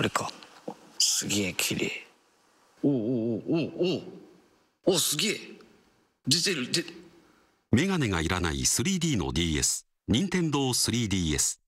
これかすげえ綺麗おおおおおおおすげえ出てるでメガネがいらない 3D の DS 任天堂 3DS